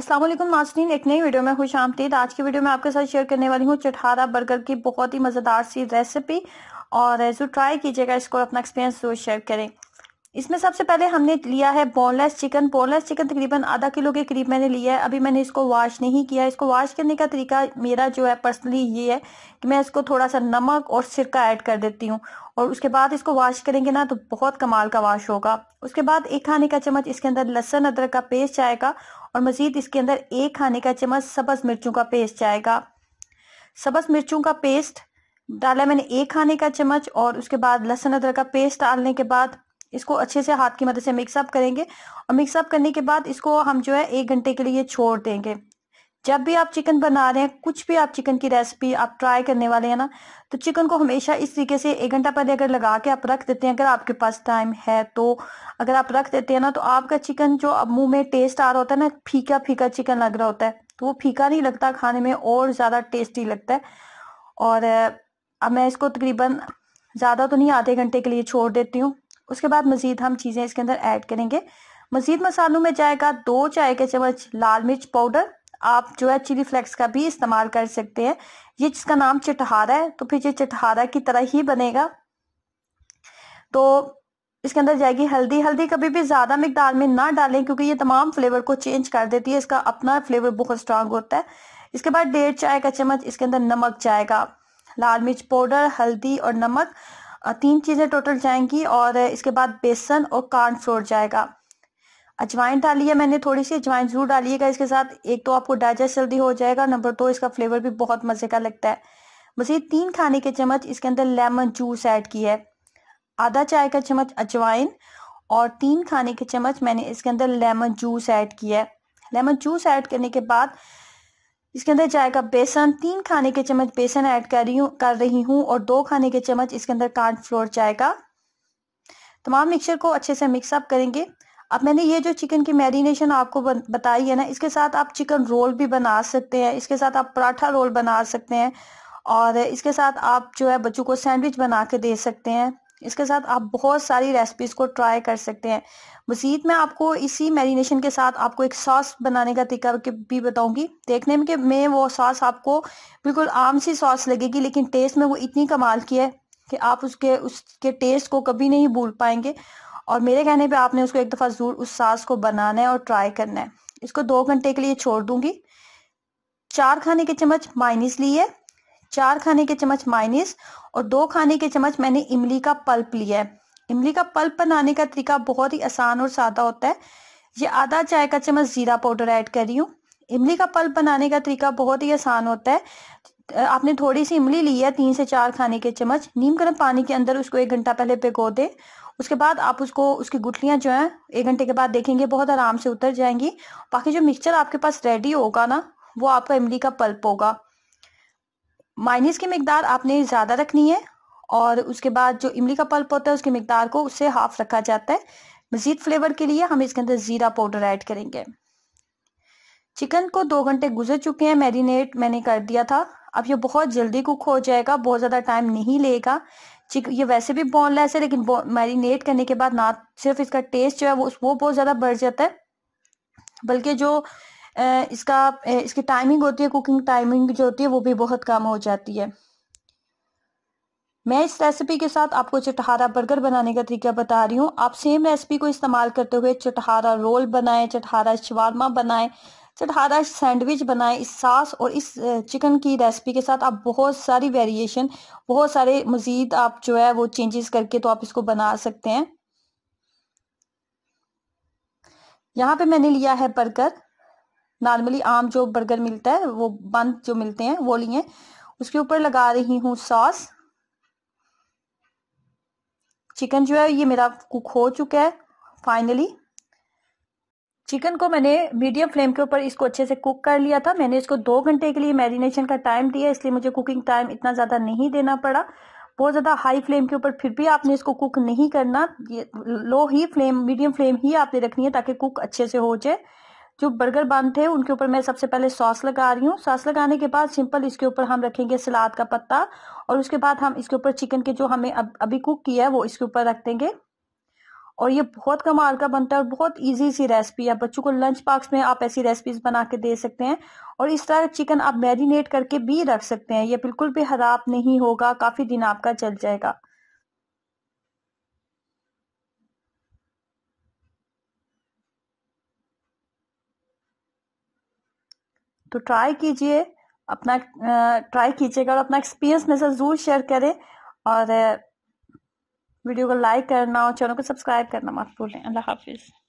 असलम नाजरीन एक नई वीडियो में खुश आमदीद आज की वीडियो में आपके साथ शेयर करने वाली हूँ चटहारा बर्गर की बहुत ही मज़ेदार सी रेसिपी और जो ट्राई कीजिएगा इसको अपना एक्सपीरियंस जरूर शेयर करें इसमें सबसे पहले हमने लिया है बोनलेस चिकन बोनलेस चिकन तकरीबन आधा किलो के करीब मैंने लिया है अभी मैंने इसको वॉश नहीं किया इसको वॉश करने का तरीका मेरा जो है पर्सनली ये है कि मैं इसको थोड़ा सा नमक और सिरका ऐड कर देती हूँ और उसके बाद इसको वॉश करेंगे ना तो बहुत कमाल का वॉश होगा उसके बाद एक खाने का चम्मच इसके अंदर लहसन अदरक का पेस्ट आएगा और मज़ीद इसके अंदर एक खाने का चम्मच सब्ज़ मिर्चों का पेस्ट आएगा सब्ज़ मिर्चों का पेस्ट डाला मैंने एक खाने का चम्मच और उसके बाद लहसुन अदरक का पेस्ट डालने के बाद इसको अच्छे से हाथ की मदद से मिक्सअप करेंगे और मिक्सअप करने के बाद इसको हम जो है एक घंटे के लिए छोड़ देंगे जब भी आप चिकन बना रहे हैं कुछ भी आप चिकन की रेसिपी आप ट्राई करने वाले हैं ना तो चिकन को हमेशा इस तरीके से एक घंटा पहले अगर लगा के आप रख देते हैं अगर आपके पास टाइम है तो अगर आप रख देते हैं ना तो आपका चिकन जो अब मुंह में टेस्ट आ रहा होता है ना फीका फीका चिकन लग रहा होता है तो वो फीका नहीं लगता खाने में और ज़्यादा टेस्टी लगता है और अब मैं इसको तकरीबन ज़्यादा तो नहीं आधे घंटे के लिए छोड़ देती हूँ उसके बाद मज़ीद हम चीज़ें इसके अंदर ऐड करेंगे मज़ीद मसालों में जाएगा दो चाय के चम्मच लाल मिर्च पाउडर आप जो है चिली फ्लेक्स का भी इस्तेमाल कर सकते हैं ये जिसका नाम चटहारा है तो फिर ये चटहारा की तरह ही बनेगा तो इसके अंदर जाएगी हल्दी हल्दी कभी भी ज़्यादा मकदार में ना डालें क्योंकि ये तमाम फ्लेवर को चेंज कर देती है इसका अपना फ्लेवर बहुत स्ट्रांग होता है इसके बाद डेढ़ चाय का चम्मच इसके अंदर नमक जाएगा लाल मिर्च पाउडर हल्दी और नमक तीन चीज़ें टोटल जाएंगी और इसके बाद बेसन और कार्न फ्लोर जाएगा अजवाइन डाली है मैंने थोड़ी सी अजवाइन जरूर डालिएगा इसके साथ एक तो आपको डाइजेस्ट जल्दी हो जाएगा नंबर दो तो इसका फ्लेवर भी बहुत मज़े का लगता है ये तीन खाने के चम्मच इसके अंदर लेमन जूस ऐड किया है आधा चाय का चम्मच अजवाइन और तीन खाने के चम्मच मैंने इसके अंदर लेमन जूस ऐड किया है लेमन जूस ऐड करने के बाद इसके अंदर जाएगा बेसन तीन खाने के चम्मच बेसन ऐड कर रही हूँ कर रही हूँ और दो खाने के चम्मच इसके अंदर कार्ड फ्लोर जाएगा तमाम मिक्सचर को अच्छे से मिक्सअप करेंगे अब मैंने ये जो चिकन की मैरिनेशन आपको बताई है ना इसके साथ आप चिकन रोल भी बना सकते हैं इसके साथ आप पराठा रोल बना सकते हैं और इसके साथ आप जो है बच्चों को सैंडविच बना के दे सकते हैं इसके साथ आप बहुत सारी रेसिपीज़ को ट्राई कर सकते हैं मज़ीद मैं आपको इसी मैरिनेशन के साथ आपको एक सॉस बनाने का तरीका भी बताऊंगी देखने में कि मैं वो सॉस आपको बिल्कुल आम सी सॉस लगेगी लेकिन टेस्ट में वो इतनी कमाल की है कि आप उसके उसके टेस्ट को कभी नहीं भूल पाएंगे और मेरे कहने पर आपने उसको एक दफ़ा ज़रूर उस सॉस को बनाना है और ट्राई करना है इसको दो घंटे के लिए छोड़ दूंगी चार खाने के चम्मच माइनस लिए चार खाने के चम्मच माइनिस और दो खाने के चम्मच मैंने इमली का पल्प लिया है इमली का पल्प बनाने का तरीका बहुत ही आसान और सादा होता है ये आधा चाय का चम्मच ज़ीरा पाउडर ऐड कर रही हूँ इमली का पल्प बनाने का तरीका बहुत ही आसान होता है आपने थोड़ी सी इमली ली है तीन से चार खाने के चम्मच नीम गर्म पानी के अंदर उसको एक घंटा पहले भिगो दे उसके बाद आप उसको उसकी गुठलियाँ जो हैं एक घंटे के बाद देखेंगे बहुत आराम से उतर जाएंगी बाकी जो मिक्सचर आपके पास रेडी होगा ना वो आपका इमली का पल्प होगा माइनस की मकदार आपने ज़्यादा रखनी है और उसके बाद जो इमली का पल्प होता है उसकी मकदार को उससे हाफ रखा जाता है मज़ीद फ्लेवर के लिए हम इसके अंदर ज़ीरा पाउडर ऐड करेंगे चिकन को दो घंटे गुजर चुके हैं मैरिनेट मैंने कर दिया था अब ये बहुत जल्दी कुक हो जाएगा बहुत ज़्यादा टाइम नहीं लेगा चिक ये वैसे भी बोनलेस है लेकिन मैरिनेट करने के बाद ना सिर्फ इसका टेस्ट जो है वो वो बहुत ज़्यादा बढ़ जाता है बल्कि जो इसका इसकी टाइमिंग होती है कुकिंग टाइमिंग जो होती है वो भी बहुत कम हो जाती है मैं इस रेसिपी के साथ आपको चटहारा बर्गर बनाने का तरीका बता रही हूँ आप सेम रेसिपी को इस्तेमाल करते हुए चटहारा रोल बनाएं चटहारा शवारमा बनाएं चटहारा सैंडविच बनाएं इस सास और इस चिकन की रेसिपी के साथ आप बहुत सारी वेरिएशन बहुत सारे मज़ीद आप जो है वो चेंजेस करके तो आप इसको बना सकते हैं यहाँ पे मैंने लिया है बर्गर नॉर्मली आम जो बर्गर मिलता है वो बंद जो मिलते हैं वो लिए उसके ऊपर लगा रही हूँ सॉस चिकन जो है ये मेरा कुक हो चुका है फाइनली चिकन को मैंने मीडियम फ्लेम के ऊपर इसको अच्छे से कुक कर लिया था मैंने इसको दो घंटे के लिए मैरिनेशन का टाइम दिया इसलिए मुझे कुकिंग टाइम इतना ज़्यादा नहीं देना पड़ा बहुत ज़्यादा हाई फ्लेम के ऊपर फिर भी आपने इसको कुक नहीं करना लो ही फ्लेम मीडियम फ्लेम ही आपने रखनी है ताकि कुक अच्छे से हो जाए जो बर्गर बन थे उनके ऊपर मैं सबसे पहले सॉस लगा रही हूँ सॉस लगाने के बाद सिंपल इसके ऊपर हम रखेंगे सलाद का पत्ता और उसके बाद हम इसके ऊपर चिकन के जो हमें अब अभी कुक किया है वो इसके ऊपर रख देंगे और ये बहुत कमाल का बनता है और बहुत इजी सी रेसिपी है बच्चों को लंच बॉक्स में आप ऐसी रेसिपीज बना के दे सकते हैं और इस तरह चिकन आप मैरिनेट करके भी रख सकते हैं ये बिल्कुल भी खराब नहीं होगा काफ़ी दिन आपका चल जाएगा तो ट्राई कीजिए अपना ट्राई कीजिएगा और अपना एक्सपीरियंस मेरे साथ ज़रूर शेयर करें और वीडियो को लाइक करना और चैनल को सब्सक्राइब करना मत भूलें अल्लाह हाफिज़